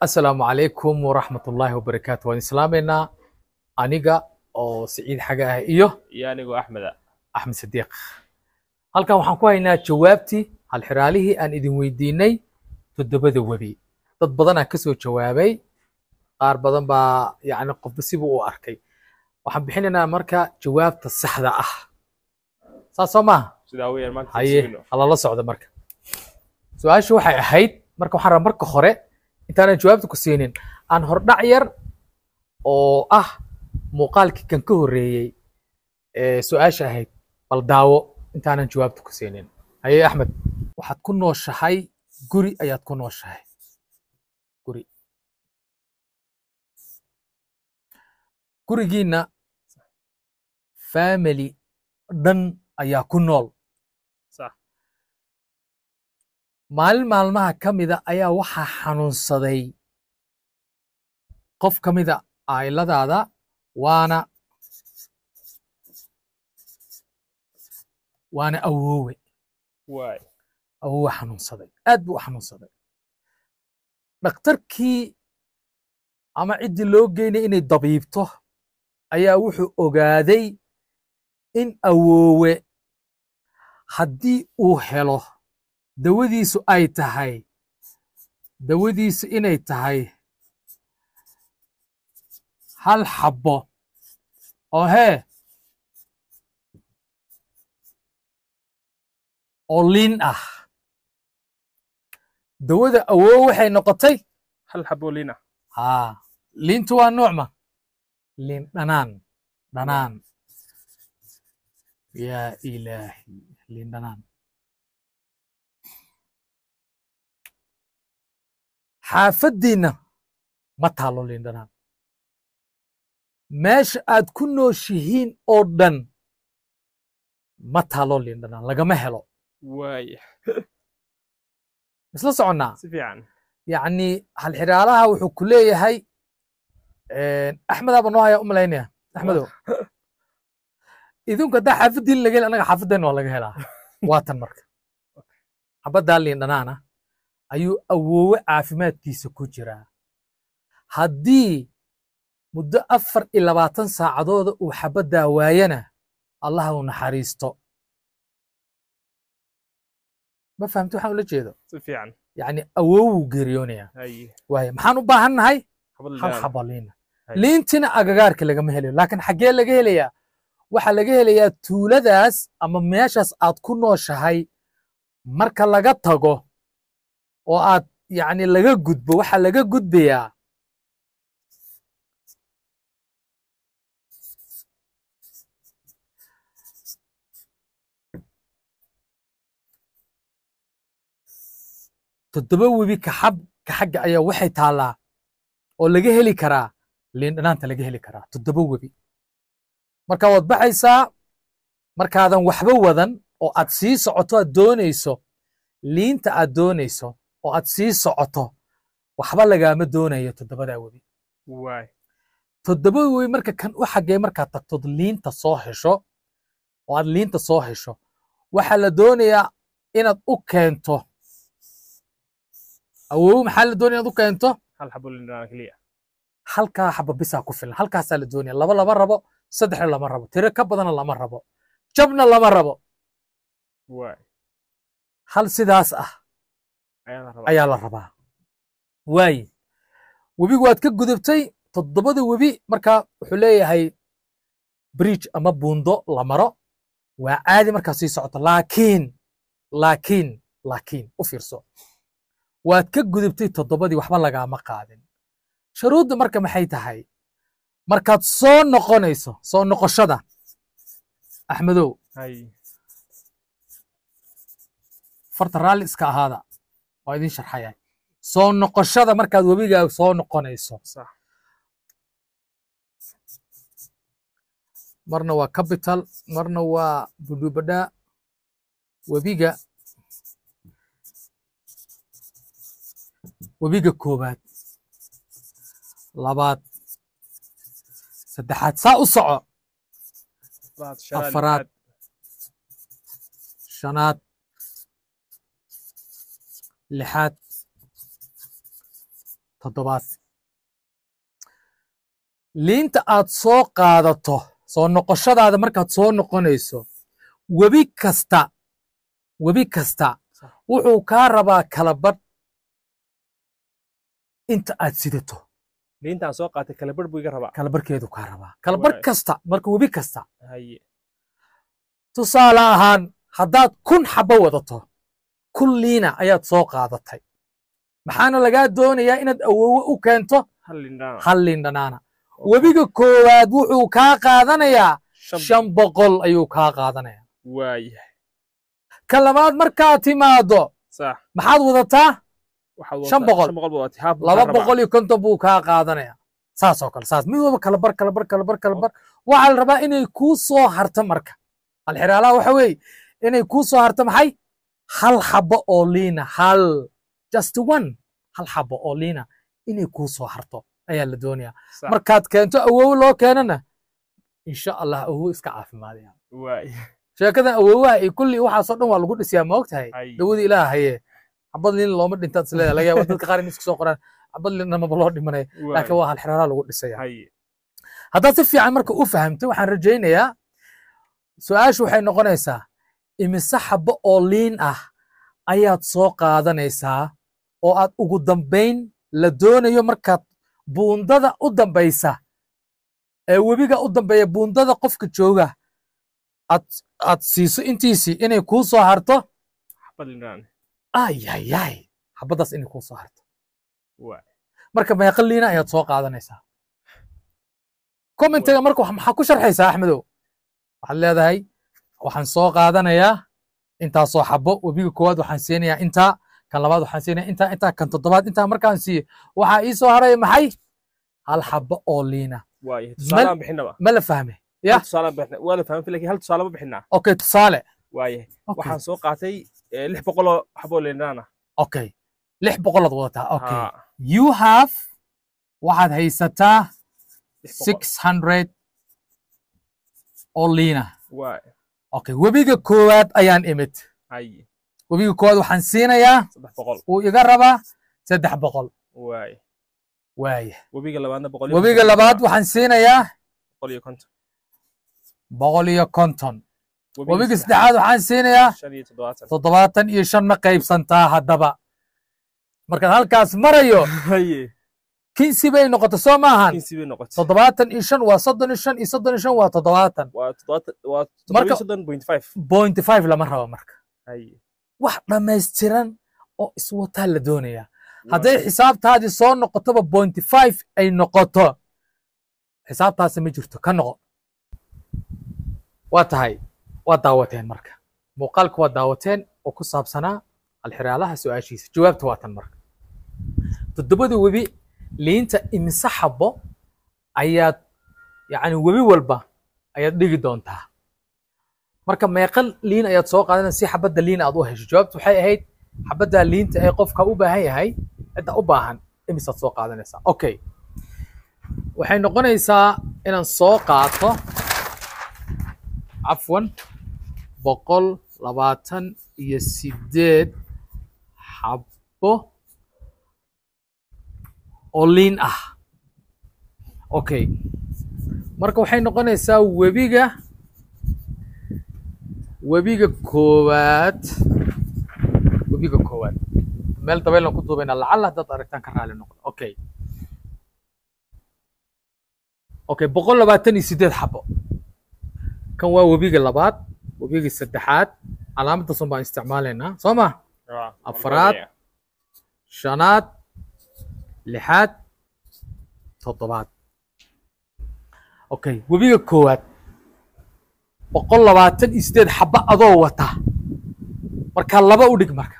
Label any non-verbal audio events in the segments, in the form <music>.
assalaamu calaykum waraxmatullaahi wabarakaatu waan islaamaynaa aniga oo siciid xage ah iyo iyo anigoo axmeda axmed sadiiq halkan waxaan ku haynaa jawaabtii halxiraalihii aan idin weydiinay toddobada webi dad badanaa kasoo soo jawaabay qaar badan baa yacni qofba siba u arkay waxaan bixinaynaa marka jawaabta saxda ah saas soo maaha haye halala socda marka su-aashu waxay ahayd marka waxaan rabaa marka hore intaanan jawaabta ku siinin aan hordhac yar oo ah muuqaalkii kan ka horeeyey su-aasha ahayd bal daawo intaanan jawaabta ku siinin haye axmed waxaad ku nooshahay guri ayaad ku nooshahay guri gurigiinna family dhan ayaa ku nool maalin maalmaha ka mida ayaa waxaa xanuunsaday qof ka mida ailadaada waana waana awoowe awoowe xanuunsaday aad buu u xanuunsaday dhakhtarkii ama ciddii loo geynay inay dabiibto ayaa wuxuu ogaaday in awoowe haddii uu helo dawadiisu ay tahay dawadiisu inay tahay hal xabbo oo hee oo liin ah dawada awoo waxay noqotay hal xabbo liin ah haa liintu waa nuucma liin dhanaan dhanaan yaa ilaahi liin dhanaan xaafaddiinna ma taallo liindhanaan meesha aad ku nooshihiin oo dhan ma taallo liindhanaan lagama helo <laughs> isla soconnaa yacnii halxiraalaha wuxuu ku leeyahay axmedaa banoo hayaa u malaynaya axmedo <laughs> idinku haddaa xaafaddiin laga hel annaga xaafadeenna waa laga helaa <laughs> waatan marka xabaddaa liindhanaana ayuu awoowe caafimaadkiisa ku jiraa haddii muddo afar iyo labaatan saacadooda uu xabaddaa waayana allaha u naxariisto ma fahamti waxaan ula jeedo yani awoowuu geeriyoonayaa waay maxaan u baahannahay nahay xal xabaliina liintina agagaarka lagama helayo laakiin xaggee laga helayaa waxaa laga helayaa tuuladaas ama meeshaas aad ku nooshahay marka laga tago oo aad yani laga gudbo waxaa laga gudbayaa toddoba webi kaxab ka xagga ayaa waxay taallaa oo laga heli karaa liindhanaanta laga heli karaa toddoba webi marka waad baxaysaa markaadan waxba wadan oo aad sii socoto aad doonayso liinta aad doonayso oo aad sii socoto waxba lagaama doonayo toddobadaa webi toddobada webi marka kan u xaggee markaad tagtod liinta soo hesho oo aad liinta soo hesho waxaa la doonayaa inaad u keento awow maxaa la doonaya inaad u keento halkaa xaba bisaa ku filan halkaasaa la doonaya laba lama rabo saddexna lama rabo tiro ka badanna lama rabo jabna lama rabo hal sidaas ah ayaa la rabaa waay webigu waad ka gudubtay toddobada webi markaa wuxuu leeyahay bridge ama buundo la maro waa caadi markaa sii socoto laakiin laakiin laakiin u fiirso waad ka gudubtay toddobadii waxba lagaama qaadin sharuudda marka maxay tahay markaad soo noqonayso soo noqoshada axmedow farta raalli iska ahaada waa idin sharxaya soo noqoshada markaad webigaa soo noqonayso marna waa capital marna waa budubadha webiga webiga koobaad labaad saddexaad saa u soco afaraad shanaad lixaad toddobaad liinta aad soo qaadato soo noqoshadaada markaad soo noqonayso webi kasta webi kasta wuxuu kaa rabaa kalabadh inta aad sidato liintaan soo qaatay kalabadh buu iga rabaa kalabarhkeedu kaa rabaa kalabadh kasta marka webi kasta tusaale ahaan haddaad kun xabbo wadato kulliina ayaad soo qaadatay maxaana lagaa doonayaa inaad awowe u keento hallindhanaana webiga koowaad wuxuu kaa qaadanayaa shan boqol ayuu kaa qaadanayaa ka labaad markaad timaado maxaad wadataa shan boqol laba boqol iyo konton buu kaa qaadanayaa saasoo kale saas mid walba kalabar kalabar kalabar kalabar waxaa la rabaa inay kuu soo harto marka alxiraalaha waxa weeye inay kuu soo harto maxay hal xabo oo liina hal just one hal xabo oo liina inay kuu soo harto ayaa la doonaya markaad keento awowe loo keenana insha allah awow iska caafimaadaya sheekadan awowaha iyo kulli waxaasoo dhan waa lagu dhisayaa ma ogtahay dawada ilaah haye xabad liin looma dhintaad isleedahay laga yaaba dadka qaar in isku soo qoraan xabad liin namaba loo dhimanaya laakiin waa hal lagu dhisaya haddaad si fiican marka u fahamto waxaan rajaynayaa su-aashu waxay noqonaysaa imise xabbo oo liin ah ayaad soo qaadanaysaa oo aad ugu dambayn la doonayo markaad buundada u dambaysa ee webiga u dambeeya buundada qofka jooga aad siiso intiisii inay kuu soo harto ayayay xabadaas inay kuu soo harto marka meeqa liina ayaad soo qaadanaysaa commentiga marka maxaa ku sharxaysaa axmedow waxaad leedahay waxaan soo qaadanayaa intaasoo xabo webiga koowaad waxaan siinayaa intaa kan labaad waxaan siinaya intaa intaa kan toddobaad intaa markaan siiyo waxaa ii soo haray maxay hal xabo oo liina ma la fahme okay tusaale waxaan soo qaatay eh, lix boqoloo xaboo liinaana ah. okay lix boqolood wadataa okay you have waxaad haysataa six hundred oo liina okay webiga koowaad ayaan imid webiga koowaad waxaan siinayaa uu iga rabaa saddex boqol waaya webiga labaad waxaan siinayaa boqol iyo konton webiga saddexaad waxaan siinayaa toddobaatan iyo shan ma qaybsantaa haddaba markaan halkaas marayo <laughs> kinsi bay noqota soo maahan toddobaatan iyo shan waa soddon iyo shan iyo soddon iyo shan waa toddobaatan point five lama rabo marka wax dhammaystiran oo iswataa la doonayaa hadday xisaabtaadii soo noqotoba point five ay noqoto xisaabtaasi ma jirto ka noqo waa tahay waa daawateen marka muuqaalka waa daawateen oo ku saabsanaa alxiraalaha su-aashiisa jawaabta waatan marka toddobada webi liinta imisa xabo ayaad yani webi walba ayaad dhigi doontaa marka meeqa liin ayaad soo qaadanaysa si xabadda liin aad u hesho jawaabtu waxay ahayd xabaddaa liinta ee qofka u baahan yahay cidda u baahan imisaad soo qaadanaysaa okay waxay noqonaysaa inaan soo qaato cafwan boqol labaatan iyo sideed xabo oo liin ah okay marka waxay noqonaysaa webiga webiga koowaad webiga koowaad meel dabaylan ku duubayna lacala dad aragtaan ka raali noqdo okay okay boqol labaatan iyo sideed xabo kan waa webiga labaad webiga saddexaad calaamadaas baan isticmaalaynaa soo ma afaraad shanaad lixaad toddobaad okay webiga koowaad boqol labaatan iyo sideed xabba adoo wata markaa laba u dhig marka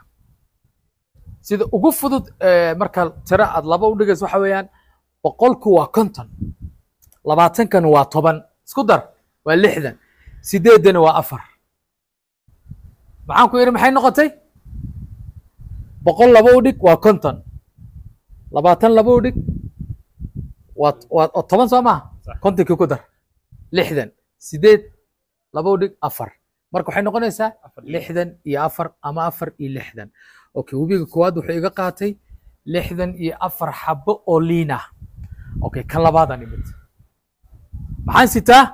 sida ugu fudud marka tiro aad laba u dhigayso waxa weeyaan boqolku waa konton labaatankan waa toban isku dar waa lixdan sideedana waa afar maxaan ku idhi maxay noqotay boqol laba u dhig waa konton labaatan laba u dhig waad waad oo toban soo maha kontonkii ku dar lixdan sideed laba dhig afar marka waxay noqonaysaa lixdan iyo afar ama afar iyo lixdan okay webiga koowaad wuxuu iga qaatay lixdan iyo afar xabo oo liin ah okay kan labaadaan imid maxaan sitaa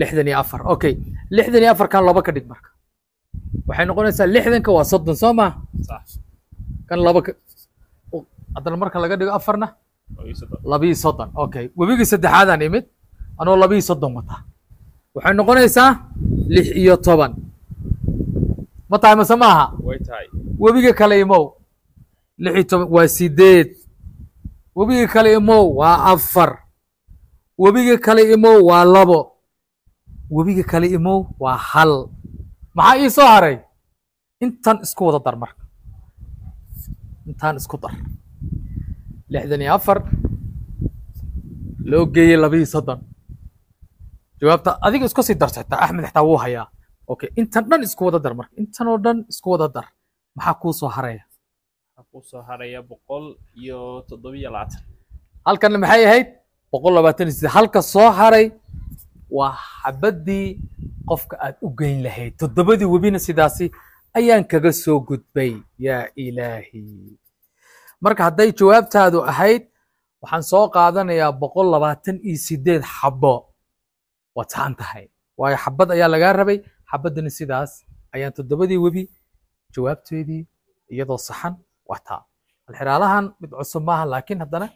lixdan iyo afar okay lixdan iyo afarkan laba ka dhig marka waxay noqonaysaa lixdanka waa soddon soo maha kan laba haddana marka laga dhigo afarna labiiyo soddon okay webigii saddexaadaan imid anoo labiiyo soddon wata waxay noqonaysaa lix iyo toban ma tahay mase maaha webiga kale imow lix iyo toban waa sideed webiga kale imow waa afar webiga kale imow waa labo webiga kale imow waa hal maxaa ii soo haray intaan isku wada dar marka intaan isku dar lixdan iyo afar loo geeyey labiiyo soddon jawaabta adiga isku sii darta xitaa axmed xitaa wuu hayaa okay intan dhan isku wada dar marka intan oo dhan isku wada dar maxaa kuu soo haraya maxaa kuu soo haraya boqol iyo toddobiyo labaatan halkanna maxay ahayd boqol labaatan iyo siddeed halka soo haray waa xabaddii qofka aad u geyn lahayd toddobadii webina sidaasi ayaan kaga soo gudbay yaa ilaahi marka hadday jawaabtaadu ahayd waxaan soo qaadanayaa boqol labaatan iyo sideed xabo waad saxan tahay waayo xabad ayaa lagaa rabay xabaddana sidaas ayaan toddobadii webi jawaabteedii iyadoo saxan wataa alxiraalahan mid cusub maaha laakiin haddana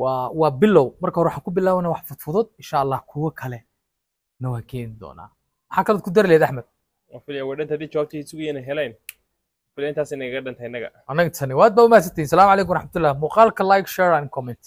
waa waa bilow marka hore waxaan ku bilaabana wax fudfudud insha allah kuwo kale na waan keeni doonaa maxaa kalood ku dari leed axmed waa filaya wadhanta haddii jawaabtii sugayana heleen bal intaas inaga dhantahay innaga annaga tani waad baa umahadsantihin salamu calaykum waraxmatullah muuqaalka like share and comment